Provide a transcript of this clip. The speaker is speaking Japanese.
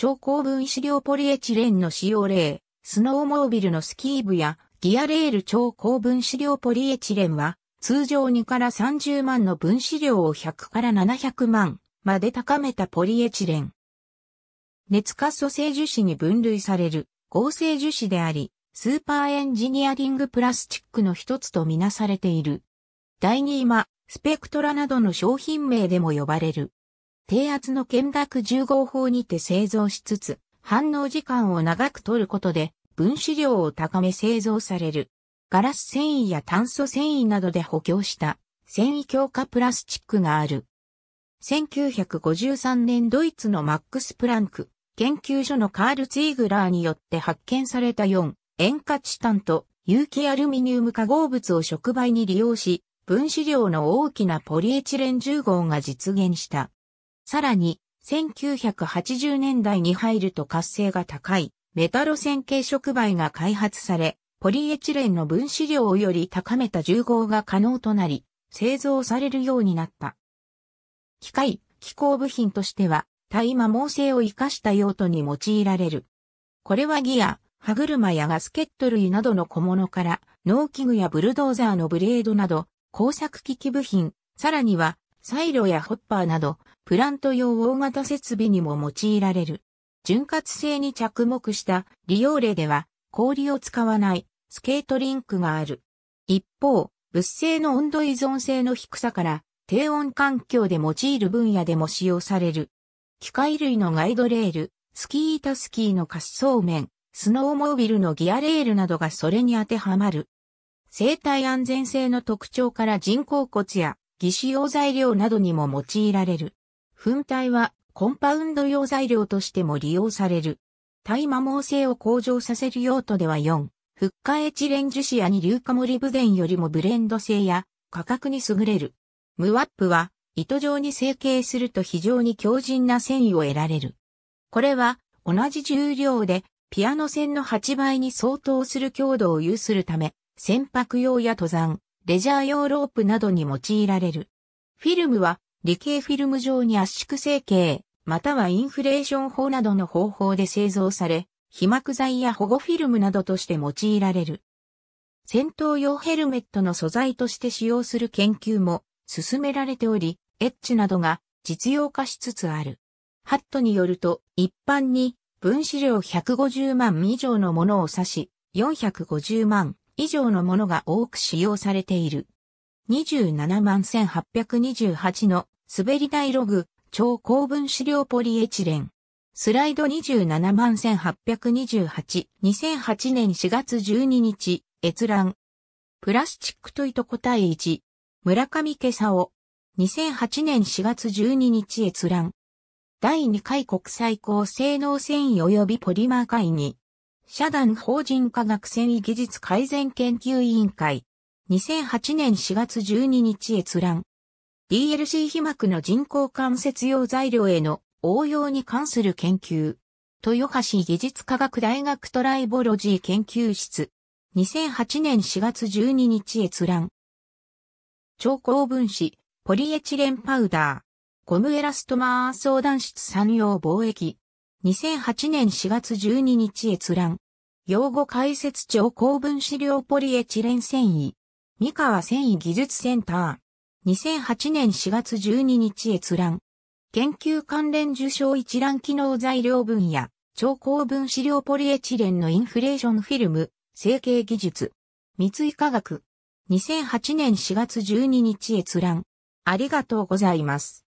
超高分子量ポリエチレンの使用例、スノーモービルのスキー部やギアレール超高分子量ポリエチレンは、通常2から30万の分子量を100から700万まで高めたポリエチレン。熱化塑性樹脂に分類される合成樹脂であり、スーパーエンジニアリングプラスチックの一つとみなされている。第2位は、スペクトラなどの商品名でも呼ばれる。低圧の検濁1合法にて製造しつつ、反応時間を長く取ることで、分子量を高め製造される。ガラス繊維や炭素繊維などで補強した繊維強化プラスチックがある。1953年ドイツのマックス・プランク研究所のカール・ツィーグラーによって発見された4塩化チタンと有機アルミニウム化合物を触媒に利用し、分子量の大きなポリエチレン10号が実現した。さらに、1980年代に入ると活性が高いメタロ線形触媒が開発され、ポリエチレンの分子量をより高めた重合が可能となり、製造されるようになった。機械、機構部品としては、大麻猛性を生かした用途に用いられる。これはギア、歯車やガスケット類などの小物から、農機具やブルドーザーのブレードなど、工作機器部品、さらには、サイロやホッパーなど、プラント用大型設備にも用いられる。潤滑性に着目した利用例では氷を使わないスケートリンクがある。一方、物性の温度依存性の低さから低温環境で用いる分野でも使用される。機械類のガイドレール、スキータスキーの滑走面、スノーモービルのギアレールなどがそれに当てはまる。生体安全性の特徴から人工骨や義肢用材料などにも用いられる。粉体はコンパウンド用材料としても利用される。耐摩耗性を向上させる用途では4、フッカエチレン樹脂や二硫化モリブデンよりもブレンド性や価格に優れる。ムワップは糸状に成形すると非常に強靭な繊維を得られる。これは同じ重量でピアノ線の8倍に相当する強度を有するため、船舶用や登山、レジャー用ロープなどに用いられる。フィルムは理系フィルム上に圧縮成形、またはインフレーション法などの方法で製造され、被膜剤や保護フィルムなどとして用いられる。戦闘用ヘルメットの素材として使用する研究も進められており、エッジなどが実用化しつつある。ハットによると、一般に分子量150万以上のものを指し、450万以上のものが多く使用されている。27万1828の滑り台ログ、超高分子量ポリエチレン。スライド27万1828、2008年4月12日、閲覧。プラスチックとと答え1、村上家を2008年4月12日閲覧。第2回国際高性能繊維及びポリマー会議。社団法人科学繊維技術改善研究委員会。2008年4月12日閲覧。DLC 被膜の人工関節用材料への応用に関する研究。豊橋技術科学大学トライボロジー研究室。2008年4月12日閲覧。超高分子、ポリエチレンパウダー。ゴムエラストマー相談室産業貿易。2008年4月12日閲覧。用語解説超高分子量ポリエチレン繊維。三河繊維技術センター。2008年4月12日閲覧。研究関連受賞一覧機能材料分野、超高分子量ポリエチレンのインフレーションフィルム、成形技術。三井科学。2008年4月12日閲覧。ありがとうございます。